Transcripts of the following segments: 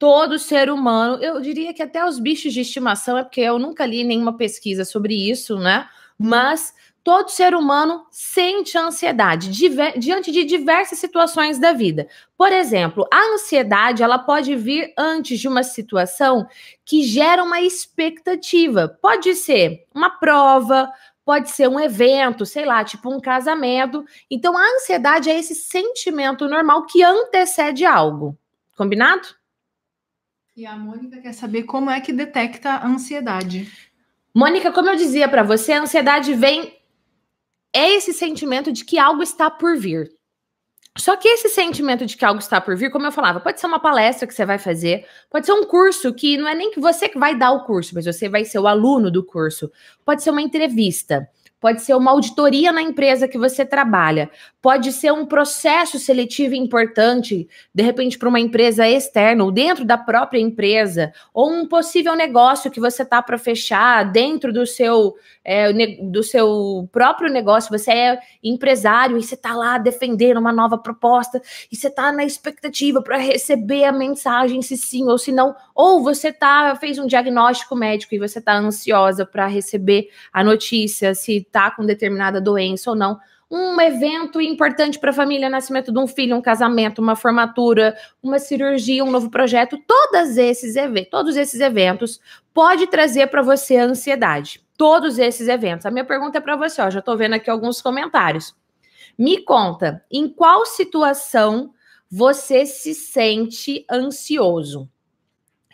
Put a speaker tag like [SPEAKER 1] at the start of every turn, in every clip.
[SPEAKER 1] todo ser humano, eu diria que até os bichos de estimação, é porque eu nunca li nenhuma pesquisa sobre isso, né? Mas todo ser humano sente ansiedade diver, diante de diversas situações da vida. Por exemplo, a ansiedade ela pode vir antes de uma situação que gera uma expectativa. Pode ser uma prova, pode ser um evento, sei lá, tipo um casamento. Então, a ansiedade é esse sentimento normal que antecede algo. Combinado? E a Mônica quer saber como é que detecta a ansiedade. Mônica, como eu dizia para você, a ansiedade vem é esse sentimento de que algo está por vir. Só que esse sentimento de que algo está por vir, como eu falava, pode ser uma palestra que você vai fazer, pode ser um curso que não é nem que você que vai dar o curso, mas você vai ser o aluno do curso, pode ser uma entrevista pode ser uma auditoria na empresa que você trabalha, pode ser um processo seletivo importante, de repente, para uma empresa externa ou dentro da própria empresa, ou um possível negócio que você tá para fechar dentro do seu, é, do seu próprio negócio. Você é empresário e você tá lá defendendo uma nova proposta e você tá na expectativa para receber a mensagem se sim ou se não, ou você tá fez um diagnóstico médico e você tá ansiosa para receber a notícia se está com determinada doença ou não. Um evento importante para a família, nascimento de um filho, um casamento, uma formatura, uma cirurgia, um novo projeto, todos esses, todos esses eventos pode trazer para você ansiedade. Todos esses eventos. A minha pergunta é para você, ó, já estou vendo aqui alguns comentários. Me conta, em qual situação você se sente ansioso?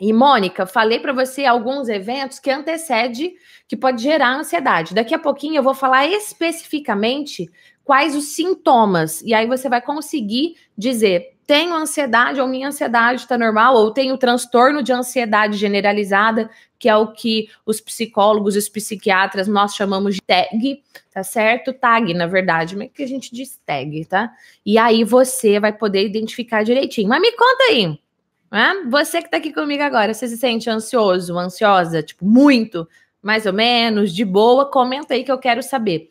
[SPEAKER 1] E Mônica, falei para você alguns eventos que antecede, que pode gerar ansiedade. Daqui a pouquinho eu vou falar especificamente quais os sintomas e aí você vai conseguir dizer tenho ansiedade ou minha ansiedade está normal ou tenho transtorno de ansiedade generalizada, que é o que os psicólogos, os psiquiatras nós chamamos de TAG, tá certo? TAG, na verdade, mas que a gente diz TAG, tá? E aí você vai poder identificar direitinho. Mas me conta aí. Né? Você que está aqui comigo agora, você se sente ansioso, ansiosa, tipo, muito, mais ou menos, de boa, comenta aí que eu quero saber.